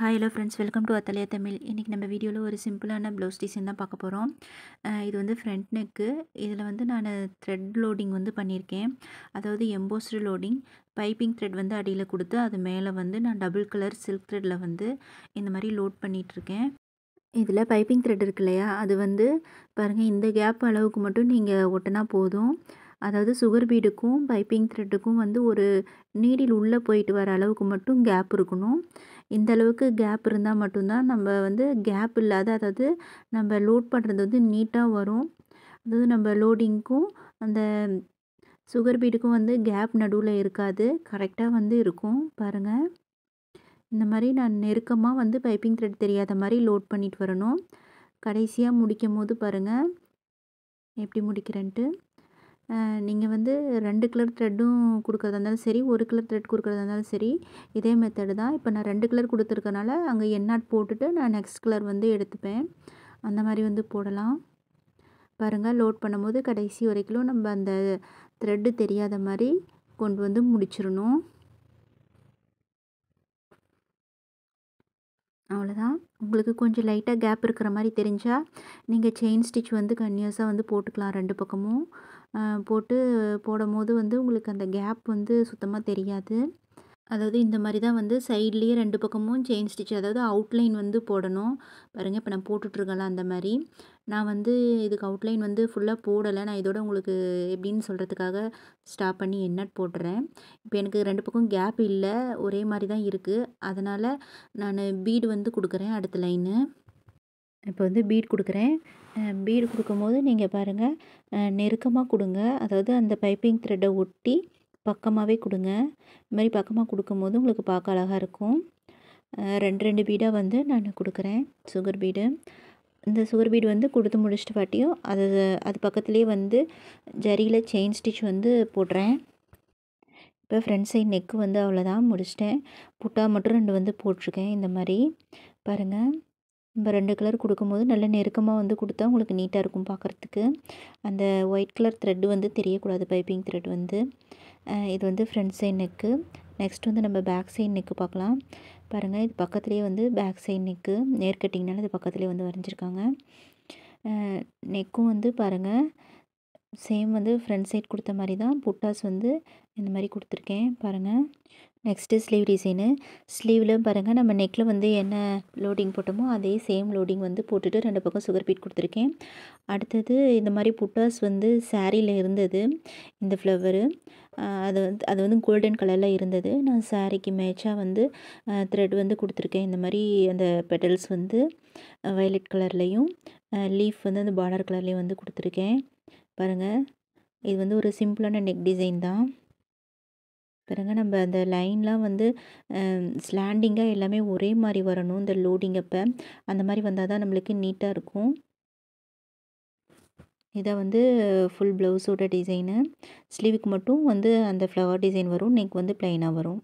hi hello friends welcome to அத்தலையா தமிழ் இன்றைக்கி நம்ம வீடியோவில் ஒரு சிம்பிளான ப்ளவுஸ் டிசைன் தான் பார்க்க போகிறோம் இது வந்து ஃப்ரண்ட் நெக்கு இதில் வந்து நான் த்ரெட் லோடிங் வந்து பண்ணியிருக்கேன் அதாவது எம்போஸ்டு லோடிங் பைப்பிங் த்ரெட் வந்து அடியில் கொடுத்து அது மேலே வந்து நான் டபுள் கலர் சில்க் த்ரெட்டில் வந்து இந்த மாதிரி லோட் பண்ணிகிட்ருக்கேன் இதில் பைப்பிங் த்ரெட் இருக்கு இல்லையா அது வந்து பாருங்கள் இந்த கேப் அளவுக்கு மட்டும் நீங்கள் ஒட்டினா போதும் அதாவது சுகர் பீடுக்கும் பைப்பிங் த்ரெட்டுக்கும் வந்து ஒரு நீடில் உள்ளே போயிட்டு வர அளவுக்கு மட்டும் கேப் இருக்கணும் இந்த அளவுக்கு கேப் இருந்தால் மட்டும்தான் நம்ம வந்து கேப் இல்லாத அதாவது நம்ம லோட் பண்ணுறது வந்து நீட்டாக வரும் அதாவது நம்ம லோடிங்க்கும் அந்த சுகர் பீடுக்கும் வந்து கேப் நடுவில் இருக்காது கரெக்டாக வந்து இருக்கும் பாருங்கள் இந்த மாதிரி நான் நெருக்கமாக வந்து பைப்பிங் த்ரெட் தெரியாத மாதிரி லோட் பண்ணிட்டு வரணும் கடைசியாக முடிக்கும் போது பாருங்கள் எப்படி முடிக்கிறேன்ட்டு நீங்கள் வந்து ரெண்டு கலர் த்ரெட்டும் கொடுக்குறதா இருந்தாலும் சரி ஒரு கலர் த்ரெட் கொடுக்குறதா இருந்தாலும் சரி இதே மெத்தடு தான் இப்போ நான் ரெண்டு கலர் கொடுத்துருக்கனால அங்கே எண்ணாட் போட்டுட்டு நான் நெக்ஸ்ட் கலர் வந்து எடுத்துப்பேன் அந்த மாதிரி வந்து போடலாம் பாருங்கள் லோட் பண்ணும்போது கடைசி வரைக்கும் நம்ம அந்த த்ரெட்டு தெரியாத மாதிரி கொண்டு வந்து முடிச்சிடணும் அவ்வளோதான் உங்களுக்கு கொஞ்சம் லைட்டாக கேப் இருக்கிற மாதிரி தெரிஞ்சால் நீங்கள் செயின் ஸ்டிச் வந்து கன்யூஸாக வந்து போட்டுக்கலாம் ரெண்டு பக்கமும் போட்டு போடும் போது வந்து உங்களுக்கு அந்த கேப் வந்து சுத்தமாக தெரியாது அதாவது இந்த மாதிரி தான் வந்து சைட்லேயே ரெண்டு பக்கமும் செயின் ஸ்டிச் அதாவது அவுட்லைன் வந்து போடணும் பாருங்கள் இப்போ நான் போட்டுட்ருக்கலாம் அந்த மாதிரி நான் வந்து இதுக்கு அவுட்லைன் வந்து ஃபுல்லாக போடலை நான் இதோட உங்களுக்கு எப்படின்னு சொல்கிறதுக்காக ஸ்டாப் பண்ணி என்ன போட்டுறேன் இப்போ எனக்கு ரெண்டு பக்கம் கேப் இல்லை ஒரே மாதிரி தான் இருக்குது அதனால் நான் பீடு வந்து கொடுக்குறேன் அடுத்த லைனு இப்போ வந்து பீட் கொடுக்குறேன் பீடு கொடுக்கும்போது நீங்கள் பாருங்கள் நெருக்கமாக கொடுங்க அதாவது அந்த பைப்பிங் த்ரெட்டை ஒட்டி பக்கமாகவே கொடுங்க இது மாதிரி பக்கமாக கொடுக்கும்போது உங்களுக்கு பார்க்க அழகாக இருக்கும் ரெண்டு ரெண்டு பீடாக வந்து நான் கொடுக்குறேன் சுகர் பீடு இந்த சுகர் பீடு வந்து கொடுத்து முடிச்சுட்டு பாட்டியும் அது அது பக்கத்துலேயே வந்து ஜரியில் செயின் ஸ்டிச் வந்து போடுறேன் இப்போ ஃப்ரண்ட் சைட் நெக்கு வந்து அவ்வளோதான் முடிச்சிட்டேன் புட்டா மட்டும் ரெண்டு வந்து போட்டிருக்கேன் இந்த மாதிரி பாருங்கள் நம்ம ரெண்டு கலர் கொடுக்கும்போது நல்ல நெருக்கமாக வந்து கொடுத்தா உங்களுக்கு நீட்டாக இருக்கும் பார்க்குறதுக்கு அந்த ஒயிட் கலர் த்ரெட்டு வந்து தெரியக்கூடாது பைப்பிங் த்ரெட் வந்து இது வந்து ஃப்ரண்ட் சைட் நெக்கு நெக்ஸ்ட் வந்து நம்ம பேக் சைட் நெக்கு பார்க்கலாம் பாருங்கள் இது பக்கத்துலேயே வந்து பேக் சைட் நெக்கு நேர் கட்டிங்னால இது பக்கத்துலேயே வந்து வரைஞ்சிருக்காங்க நெக்கும் வந்து பாருங்கள் சேம் வந்து ஃப்ரண்ட் சைட் கொடுத்த மாதிரி தான் புட்டாஸ் வந்து இந்த மாதிரி கொடுத்துருக்கேன் பாருங்கள் நெக்ஸ்ட்டு ஸ்லீவ் டிசைனு ஸ்லீவில் பாருங்கள் நம்ம நெக்கில் வந்து என்ன லோடிங் போட்டோமோ அதே சேம் லோடிங் வந்து போட்டுட்டு ரெண்டு பக்கம் சுகர் பீட் கொடுத்துருக்கேன் அடுத்தது இந்த மாதிரி புட்டாஸ் வந்து சாரியில் இருந்தது இந்த ஃப்ளவரு அது வந்து அது வந்து கோல்டன் கலரில் இருந்தது நான் சாரிக்கு மேட்சாக வந்து த்ரெட் வந்து கொடுத்துருக்கேன் இந்த மாதிரி அந்த பெட்டல்ஸ் வந்து வயலட் கலர்லேயும் லீஃப் வந்து அந்த பார்டர் கலர்லேயும் வந்து கொடுத்துருக்கேன் பாருங்கள் இது வந்து ஒரு சிம்பிளான நெக் டிசைன் தான் பாருங்கள் நம்ம அந்த லைன்லாம் வந்து ஸ்லாண்டிங்காக எல்லாமே ஒரே மாதிரி வரணும் இந்த லோடிங் அப்போ அந்த மாதிரி வந்தால் தான் நம்மளுக்கு நீட்டாக இருக்கும் இதை வந்து ஃபுல் ப்ளவுஸோட டிசைனு ஸ்லீவுக்கு மட்டும் வந்து அந்த ஃப்ளவர் டிசைன் வரும் நெக் வந்து ப்ளைனாக வரும்